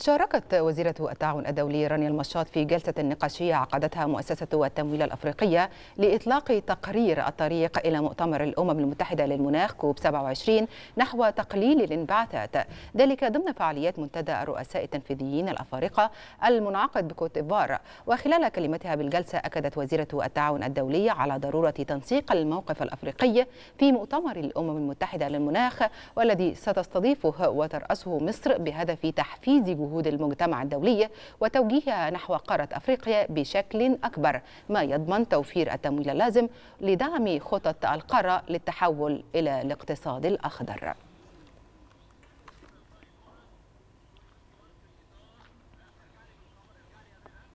شاركت وزيرة التعاون الدولي رانيا المشاط في جلسة نقاشية عقدتها مؤسسة التمويل الأفريقية لإطلاق تقرير الطريق إلى مؤتمر الأمم المتحدة للمناخ كوب 27 نحو تقليل الانبعاثات ذلك ضمن فعاليات منتدى الرؤساء التنفيذيين الأفارقة المنعقد بكوت ديفوار وخلال كلمتها بالجلسة أكدت وزيرة التعاون الدولي على ضرورة تنسيق الموقف الأفريقي في مؤتمر الأمم المتحدة للمناخ والذي ستستضيفه وترأسه مصر بهدف تحفيز جهود المجتمع الدولي وتوجيهها نحو قارة أفريقيا بشكل أكبر ما يضمن توفير التمويل اللازم لدعم خطط القارة للتحول إلى الاقتصاد الأخضر